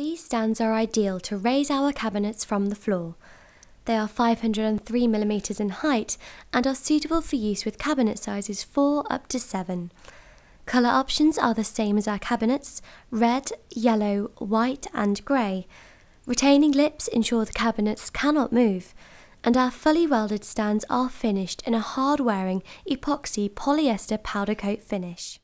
These stands are ideal to raise our cabinets from the floor. They are 503 millimeters in height and are suitable for use with cabinet sizes 4 up to 7. Colour options are the same as our cabinets, red, yellow, white and grey. Retaining lips ensure the cabinets cannot move and our fully welded stands are finished in a hard-wearing epoxy polyester powder coat finish.